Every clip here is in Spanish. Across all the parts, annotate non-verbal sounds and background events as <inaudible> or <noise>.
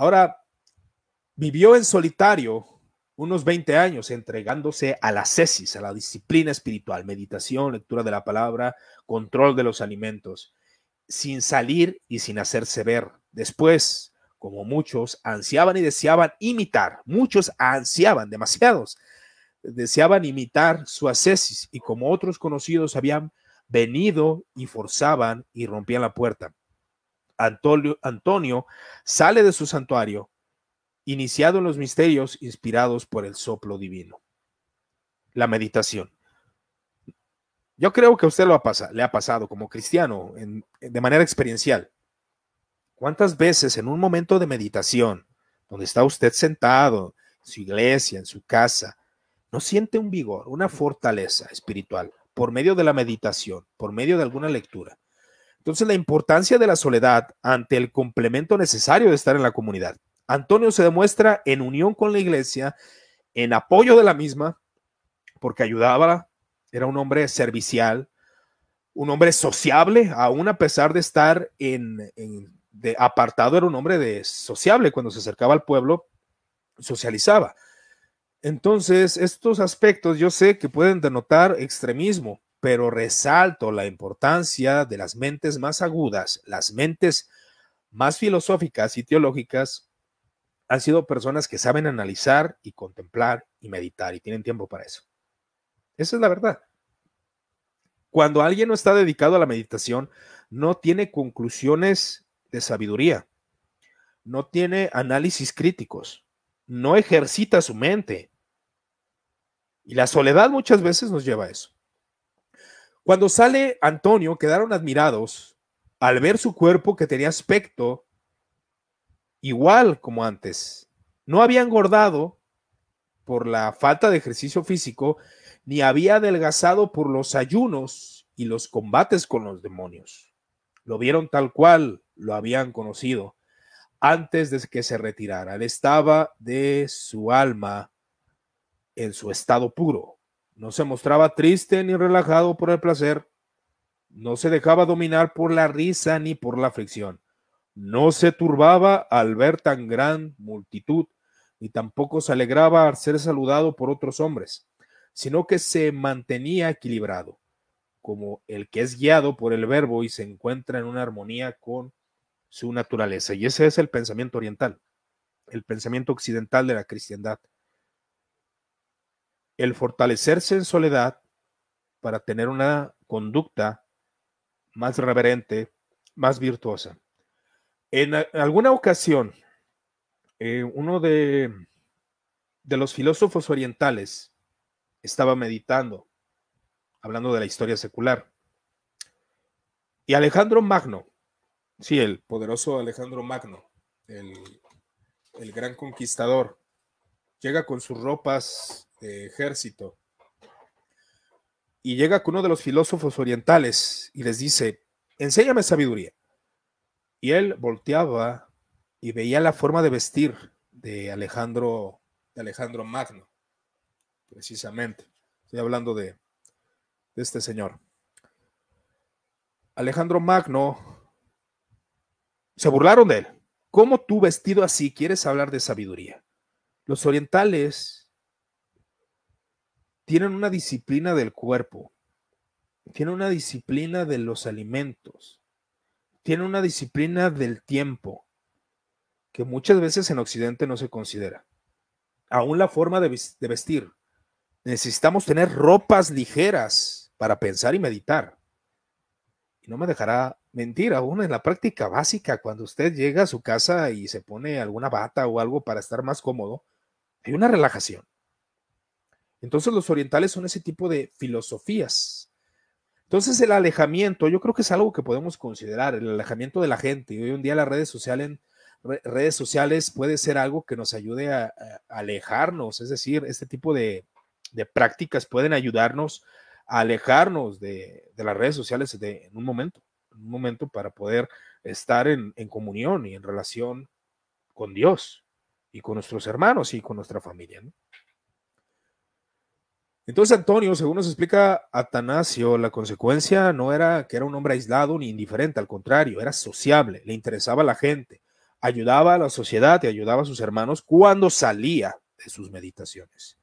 Ahora, vivió en solitario unos 20 años entregándose a la cesis, a la disciplina espiritual, meditación, lectura de la palabra, control de los alimentos, sin salir y sin hacerse ver. Después, como muchos, ansiaban y deseaban imitar, muchos ansiaban, demasiados, deseaban imitar su ascesis y como otros conocidos habían venido y forzaban y rompían la puerta. Antonio, sale de su santuario, iniciado en los misterios inspirados por el soplo divino. La meditación. Yo creo que usted lo ha pasado, le ha pasado como cristiano en, de manera experiencial. ¿Cuántas veces en un momento de meditación, donde está usted sentado, su iglesia, en su casa, no siente un vigor, una fortaleza espiritual por medio de la meditación, por medio de alguna lectura? Entonces, la importancia de la soledad ante el complemento necesario de estar en la comunidad. Antonio se demuestra en unión con la iglesia, en apoyo de la misma, porque ayudaba, era un hombre servicial, un hombre sociable, aún a pesar de estar en, apartado, era un hombre de sociable. Cuando se acercaba al pueblo, socializaba. Entonces, estos aspectos yo sé que pueden denotar extremismo, pero resalto la importancia de las mentes más agudas, las mentes más filosóficas y teológicas han sido personas que saben analizar y contemplar y meditar y tienen tiempo para eso. Esa es la verdad. Cuando alguien no está dedicado a la meditación, no tiene conclusiones de sabiduría, no tiene análisis críticos, no ejercita su mente. Y la soledad muchas veces nos lleva a eso. Cuando sale Antonio, quedaron admirados al ver su cuerpo que tenía aspecto igual como antes. No había engordado por la falta de ejercicio físico, ni había adelgazado por los ayunos y los combates con los demonios. Lo vieron tal cual lo habían conocido antes de que se retirara. Él estaba de su alma en su estado puro, no se mostraba triste ni relajado por el placer. No se dejaba dominar por la risa ni por la aflicción. No se turbaba al ver tan gran multitud, ni tampoco se alegraba al ser saludado por otros hombres, sino que se mantenía equilibrado, como el que es guiado por el verbo y se encuentra en una armonía con su naturaleza. Y ese es el pensamiento oriental, el pensamiento occidental de la cristiandad el fortalecerse en soledad para tener una conducta más reverente, más virtuosa. En alguna ocasión, eh, uno de, de los filósofos orientales estaba meditando, hablando de la historia secular. Y Alejandro Magno, sí, el poderoso Alejandro Magno, el, el gran conquistador, llega con sus ropas ejército. Y llega con uno de los filósofos orientales y les dice, enséñame sabiduría. Y él volteaba y veía la forma de vestir de Alejandro, de Alejandro Magno, precisamente. Estoy hablando de, de este señor. Alejandro Magno, se burlaron de él. ¿Cómo tú vestido así quieres hablar de sabiduría? Los orientales tienen una disciplina del cuerpo, tienen una disciplina de los alimentos, tienen una disciplina del tiempo, que muchas veces en Occidente no se considera. Aún la forma de, vestir. Necesitamos tener ropas ligeras para pensar y meditar. Y no me dejará mentir, aún en la práctica básica, cuando usted llega a su casa y se pone alguna bata o algo para estar más cómodo, hay una relajación. Entonces los orientales son ese tipo de filosofías. Entonces el alejamiento, yo creo que es algo que podemos considerar, el alejamiento de la gente. Y hoy en día las redes sociales, redes sociales puede ser algo que nos ayude a, alejarnos, es decir, este tipo de, prácticas pueden ayudarnos a alejarnos de, las redes sociales en un momento, en un momento para poder estar en, en comunión y en relación con Dios y con nuestros hermanos y con nuestra familia. ¿no? Entonces, Antonio, según nos explica Atanasio, la consecuencia no era que era un hombre aislado ni indiferente, al contrario, era sociable, le interesaba a la gente, ayudaba a la sociedad y ayudaba a sus hermanos cuando salía de sus meditaciones.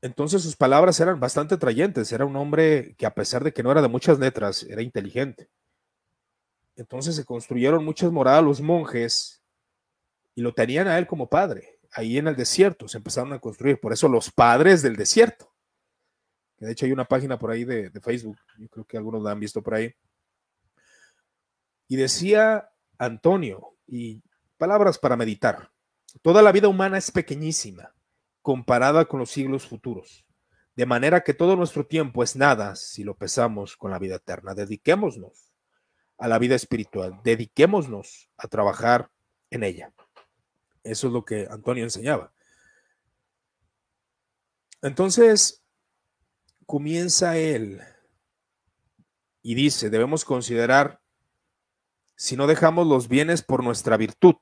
Entonces sus palabras eran bastante atrayentes, era un hombre que a pesar de que no era de muchas letras, era inteligente. Entonces se construyeron muchas moradas los monjes y lo tenían a él como padre ahí en el desierto, se empezaron a construir, por eso los padres del desierto. De hecho, hay una página por ahí de, Facebook, yo creo que algunos la han visto por ahí. Y decía Antonio, y palabras para meditar, toda la vida humana es pequeñísima comparada con los siglos futuros, de manera que todo nuestro tiempo es nada si lo pesamos con la vida eterna. Dediquémonos a la vida espiritual, dediquémonos a trabajar en ella. Eso es lo que Antonio enseñaba. Entonces, comienza él y dice, debemos considerar si no dejamos los bienes por nuestra virtud,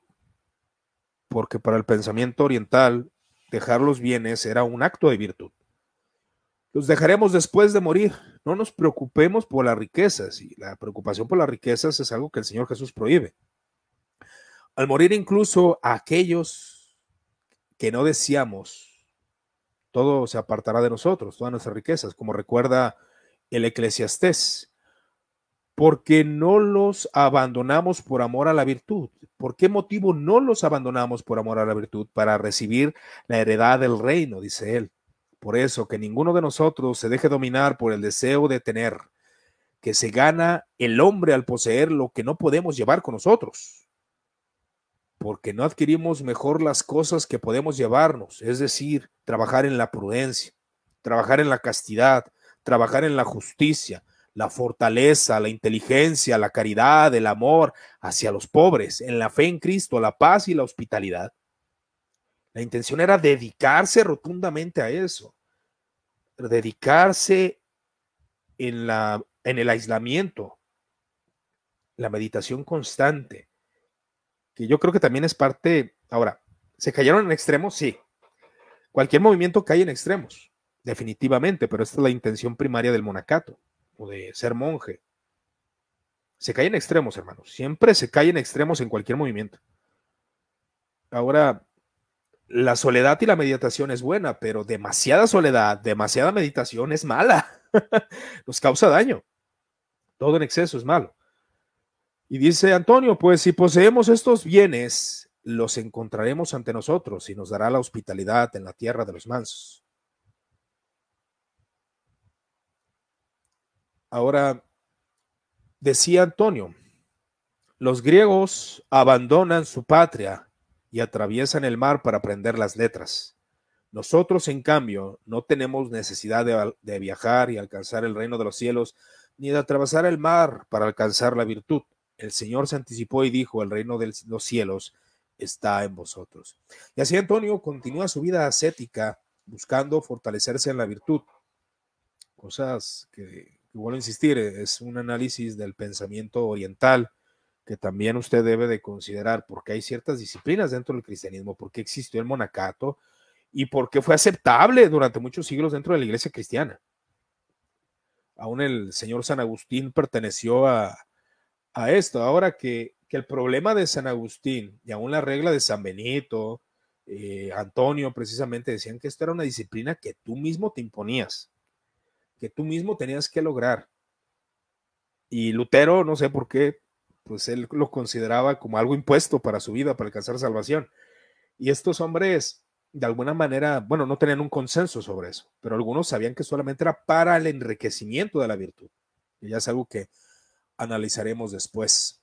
porque para el pensamiento oriental dejar los bienes era un acto de virtud. Los dejaremos después de morir. No nos preocupemos por las riquezas. Y la preocupación por las riquezas es algo que el Señor Jesús prohíbe. Al morir incluso aquellos que no deseamos, todo se apartará de nosotros, todas nuestras riquezas, como recuerda el eclesiastés, porque no los abandonamos por amor a la virtud. ¿Por qué motivo no los abandonamos por amor a la virtud? Para recibir la heredad del reino, dice él. Por eso, que ninguno de nosotros se deje dominar por el deseo de tener, que se gana el hombre al poseer lo que no podemos llevar con nosotros porque no adquirimos mejor las cosas que podemos llevarnos, es decir, trabajar en la prudencia, trabajar en la castidad, trabajar en la justicia, la fortaleza, la inteligencia, la caridad, el amor hacia los pobres, en la fe en Cristo, la paz y la hospitalidad. La intención era dedicarse rotundamente a eso, dedicarse en, la, en el aislamiento, la meditación constante, que yo creo que también es parte, ahora, ¿se cayeron en extremos? Sí. Cualquier movimiento cae en extremos, definitivamente, pero esta es la intención primaria del monacato o de ser monje. Se cae en extremos, hermanos. Siempre se cae en extremos en cualquier movimiento. Ahora, la soledad y la meditación es buena, pero demasiada soledad, demasiada meditación es mala. <laughs> Nos causa daño. Todo en exceso es malo. Y dice Antonio, pues si poseemos estos bienes, los encontraremos ante nosotros y nos dará la hospitalidad en la tierra de los mansos. Ahora, decía Antonio, los griegos abandonan su patria y atraviesan el mar para aprender las letras. Nosotros, en cambio, no tenemos necesidad de, de viajar y alcanzar el reino de los cielos, ni de atravesar el mar para alcanzar la virtud el Señor se anticipó y dijo, el reino de los cielos está en vosotros. Y así Antonio continúa su vida ascética, buscando fortalecerse en la virtud. Cosas que, vuelvo a insistir, e, es un análisis del pensamiento oriental que también usted debe de considerar, porque hay ciertas disciplinas dentro del cristianismo, porque existió el monacato y porque fue aceptable durante muchos siglos dentro de la iglesia cristiana. Aún el señor San Agustín perteneció a, a esto. Ahora que, el problema de San Agustín y aún la regla de San Benito, eh, Antonio precisamente decían que esto era una disciplina que tú mismo te imponías, que tú mismo tenías que lograr. Y Lutero, no sé por qué, pues él lo consideraba como algo impuesto para su vida, para alcanzar salvación. Y estos hombres, de alguna manera, bueno, no tenían un consenso sobre eso, pero algunos sabían que solamente era para el enriquecimiento de la virtud. ya es algo que analizaremos después.